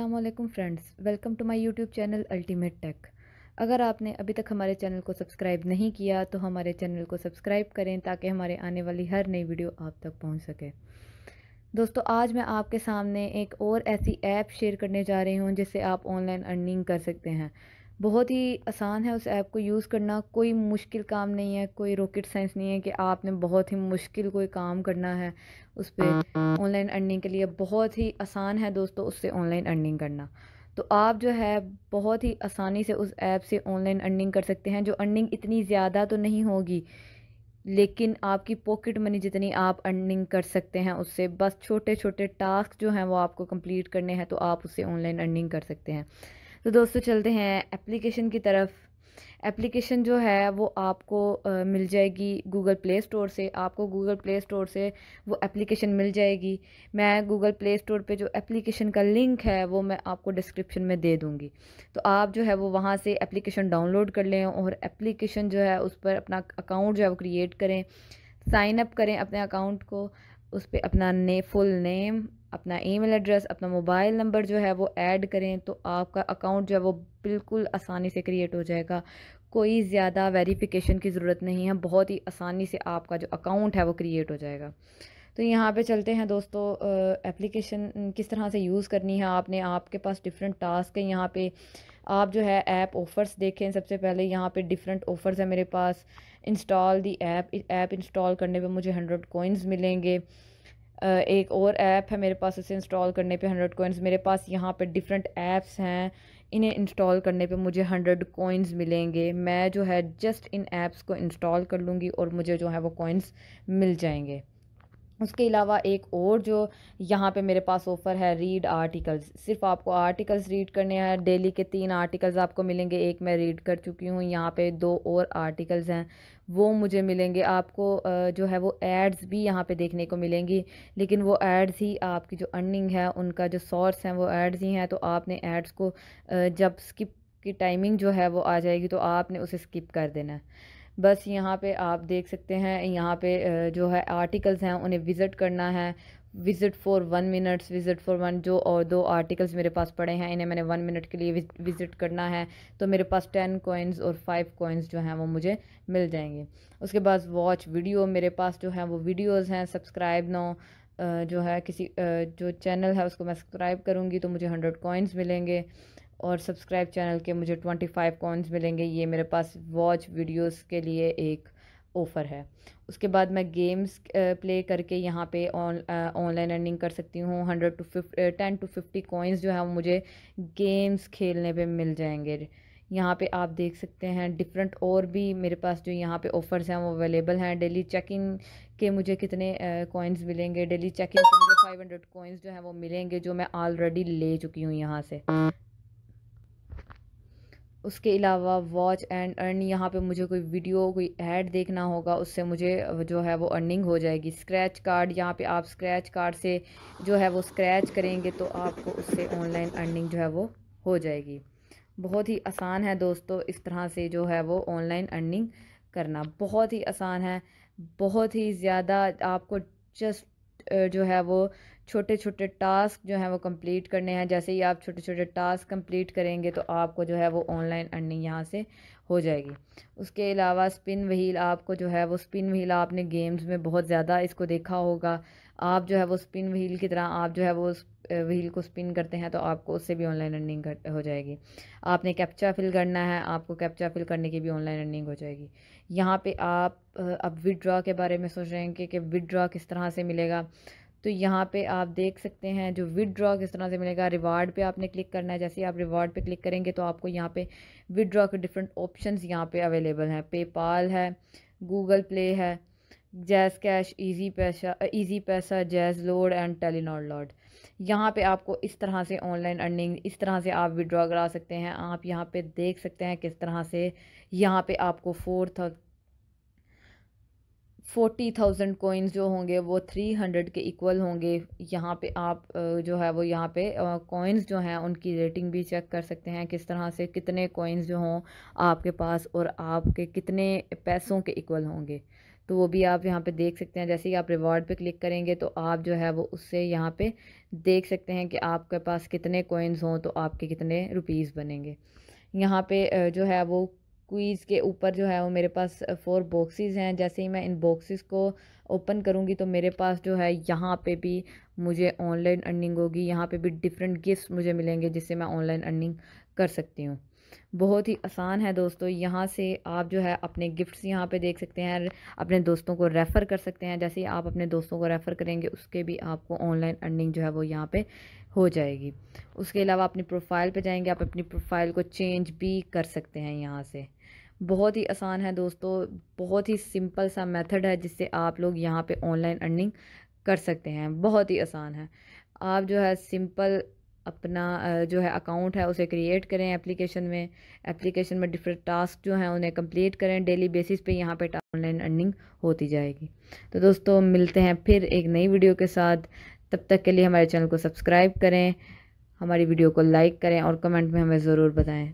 Aslam friends welcome to my YouTube channel Ultimate Tech अगर आपने अभी तक हमारे चैनल को सब्सक्राइब नहीं किया तो हमारे चैनल को सब्सक्राइब करें ताकि हमारे आने वाली हर नई वीडियो आप तक पहुंच सके दोस्तों आज मैं आपके सामने एक और ऐसी ऐप शेयर करने जा रही हूँ जिससे आप ऑनलाइन अर्निंग कर सकते हैं बहुत ही आसान है उस ऐप को यूज़ करना कोई मुश्किल काम नहीं है कोई रॉकेट साइंस नहीं है कि आपने बहुत ही मुश्किल कोई काम करना है उस पर ऑनलाइन अर्निंग के लिए बहुत ही आसान है दोस्तों उससे ऑनलाइन अर्निंग करना तो आप जो है बहुत ही आसानी से उस ऐप से ऑनलाइन अर्निंग कर सकते हैं जो अर्निंग इतनी ज़्यादा तो नहीं होगी लेकिन आपकी पॉकेट मनी जितनी आप अर्निंग कर सकते हैं उससे बस छोटे छोटे टास्क जो हैं वो आपको कंप्लीट करने हैं तो आप उससे ऑनलाइन अर्निंग कर सकते हैं तो दोस्तों चलते हैं एप्लीकेशन की तरफ एप्लीकेशन जो है वो आपको आ, मिल जाएगी गूगल प्ले स्टोर से आपको गूगल प्ले स्टोर से वो एप्लीकेशन मिल जाएगी मैं गूगल प्ले स्टोर पे जो एप्लीकेशन का लिंक है वो मैं आपको डिस्क्रिप्शन में दे दूँगी तो आप जो है वो वहाँ से एप्लीकेशन डाउनलोड कर लें और एप्लीकेशन जो है उस पर अपना अकाउंट जो है वो क्रिएट करें साइन अप करें अपने अकाउंट को उस पर अपना ने फुल नेम अपना ईमेल एड्रेस अपना मोबाइल नंबर जो है वो ऐड करें तो आपका अकाउंट जो है वो बिल्कुल आसानी से क्रिएट हो जाएगा कोई ज़्यादा वेरिफिकेशन की ज़रूरत नहीं है बहुत ही आसानी से आपका जो अकाउंट है वो क्रिएट हो जाएगा तो यहाँ पे चलते हैं दोस्तों एप्लीकेशन किस तरह से यूज़ करनी है आपने आपके पास डिफरेंट टास्क है यहाँ पे आप जो है ऐप ऑफ़र्स देखें सबसे पहले यहाँ पे डिफरेंट ऑफ़र्स है मेरे पास install the app app install करने पे मुझे हंड्रेड कोइंस मिलेंगे एक और ऐप है मेरे पास उसे इंस्टॉल करने पे हंड्रेड कोइंस मेरे पास यहाँ पे डिफरेंट ऐप्स हैं इन्हें इंस्टॉल करने पे मुझे हंड्रेड कोइंस मिलेंगे मैं जो है जस्ट इन ऐप्स को इंस्टॉल कर लूँगी और मुझे जो है वो कोइंस मिल जाएंगे उसके अलावा एक और जो यहाँ पे मेरे पास ऑफ़र है रीड आर्टिकल्स सिर्फ आपको आर्टिकल्स रीड करने हैं डेली के तीन आर्टिकल्स आपको मिलेंगे एक मैं रीड कर चुकी हूँ यहाँ पे दो और आर्टिकल्स हैं वो मुझे मिलेंगे आपको जो है वो एड्स भी यहाँ पे देखने को मिलेंगी लेकिन वो एड्स ही आपकी जो अर्निंग है उनका जो सोर्स हैं वो एड्स ही हैं तो आपने एड्स को जब स्किप की टाइमिंग जो है वो आ जाएगी तो आपने उसे स्किप कर देना है बस यहाँ पे आप देख सकते हैं यहाँ पे जो है आर्टिकल्स हैं उन्हें विज़िट करना है visit for one minutes visit for one जो और दो आर्टिकल्स मेरे पास पड़े हैं इन्हें मैंने वन मिनट के लिए विज़िट करना है तो मेरे पास टेन कोइंस और फाइव कोइंस जो हैं वो मुझे मिल जाएंगे उसके बाद वॉच वीडियो मेरे पास जो है वो वीडियोज़ हैं सब्सक्राइब नो जो है किसी जो चैनल है उसको मैं सब्सक्राइब करूँगी तो मुझे हंड्रेड कोइंस मिलेंगे और सब्सक्राइब चैनल के मुझे ट्वेंटी फाइव कॉइन्स मिलेंगे ये मेरे पास वॉच वीडियोस के लिए एक ऑफ़र है उसके बाद मैं गेम्स प्ले करके यहाँ पे ऑनलाइन अर्निंग कर सकती हूँ hundred to fifty ten to fifty coins जो है वो मुझे गेम्स खेलने पे मिल जाएंगे यहाँ पे आप देख सकते हैं डिफरेंट और भी मेरे पास जो यहाँ पे ऑफ़र्स हैं वो अवेलेबल हैं डेली चेक इन के मुझे कितने कॉइन्स मिलेंगे डेली चेक इन के मुझे फाइव हंड्रेड कॉइन्स जो हैं वो मिलेंगे जो मैं ऑलरेडी ले चुकी हूँ यहाँ से उसके अलावा वॉच एंड अर्न यहाँ पे मुझे कोई वीडियो कोई ऐड देखना होगा उससे मुझे जो है वो अर्निंग हो जाएगी स्क्रैच कार्ड यहाँ पे आप स्क्रैच कार्ड से जो है वो स्क्रैच करेंगे तो आपको उससे ऑनलाइन अर्निंग जो है वो हो जाएगी बहुत ही आसान है दोस्तों इस तरह से जो है वो ऑनलाइन अर्निंग करना बहुत ही आसान है बहुत ही ज़्यादा आपको जस्ट जो है वो छोटे छोटे टास्क जो हैं वो कंप्लीट करने हैं जैसे ही आप छोटे छोटे टास्क कंप्लीट करेंगे तो आपको जो है वो ऑनलाइन अर्निंग यहाँ से हो जाएगी उसके अलावा स्पिन व्हील आपको जो है वो स्पिन व्हील आपने गेम्स में बहुत ज़्यादा इसको देखा होगा आप जो है वो स्पिन व्हील की तरह आप जो है वो व्हील को स्पिन करते हैं तो आपको उससे भी ऑनलाइन अर्निंग हो जाएगी आपने कैप्चा फिल करना है आपको कैप्चा फिल करने की भी ऑनलाइन अर्निंग हो जाएगी यहाँ पे आप अब विड्रॉ के बारे में सोच रहे हैं कि, कि विड्रा किस तरह से मिलेगा तो यहाँ पे आप देख सकते हैं जो विदड्रॉ किस तरह से मिलेगा रिवार्ड पे आपने क्लिक करना है जैसे आप रिवार्ड पे क्लिक करेंगे तो आपको यहाँ पे विदड्रॉ के डिफरेंट ऑप्शंस यहाँ पे अवेलेबल हैं पेपाल है गूगल प्ले है JazzCash Easypaisa Easypaisa Jazz load and Telenor load यहाँ पे आपको इस तरह से ऑनलाइन अर्निंग इस तरह से आप विड्रॉ करा सकते हैं आप यहाँ पे देख सकते हैं किस तरह से यहाँ पे आपको फोर फोर्टी थाउजेंड कोइंस जो होंगे वो थ्री हंड्रेड के इक्वल होंगे यहाँ पे आप जो है वो यहाँ पे कोइंस जो हैं उनकी रेटिंग भी चेक कर सकते हैं किस तरह से कितने कोइंस जो हों आपके पास और आपके कितने पैसों के इक्वल होंगे तो वो भी आप यहाँ पे देख सकते हैं जैसे ही आप रिवॉर्ड पे क्लिक करेंगे तो आप जो है वो उससे यहाँ पे देख सकते हैं कि आपके पास कितने कोइंस हों तो आपके कितने रुपीज़ बनेंगे यहाँ पे जो है वो क्वीज़ के ऊपर जो है वो मेरे पास फ़ोर बॉक्सेस हैं जैसे ही मैं इन बॉक्सेस को ओपन करूँगी तो मेरे पास जो है यहाँ पे भी मुझे ऑनलाइन अर्निंग होगी यहाँ पे भी डिफरेंट गिफ्ट्स मुझे मिलेंगे जिससे मैं ऑनलाइन अर्निंग कर सकती हूँ बहुत ही आसान है दोस्तों यहाँ से आप जो है अपने गिफ्ट्स यहाँ पे देख सकते हैं अपने दोस्तों को रेफ़र कर सकते हैं जैसे ही आप अपने दोस्तों को रेफ़र करेंगे उसके भी आपको ऑनलाइन अर्निंग जो है वो यहाँ पे हो जाएगी उसके अलावा अपनी प्रोफाइल पे जाएंगे आप अपनी प्रोफाइल को चेंज भी कर सकते हैं यहाँ से बहुत ही आसान है दोस्तों बहुत ही सिंपल सा मेथड है जिससे आप लोग यहाँ पे ऑनलाइन अर्निंग कर सकते हैं बहुत ही आसान है आप जो है सिंपल अपना जो है अकाउंट है उसे क्रिएट करें एप्लीकेशन में एप्लीकेशन में डिफरेंट टास्क जो हैं उन्हें कंप्लीट करें डेली बेसिस पे यहाँ पे ऑनलाइन अर्निंग होती जाएगी तो दोस्तों मिलते हैं फिर एक नई वीडियो के साथ तब तक के लिए हमारे चैनल को सब्सक्राइब करें हमारी वीडियो को लाइक करें और कमेंट में हमें ज़रूर बताएँ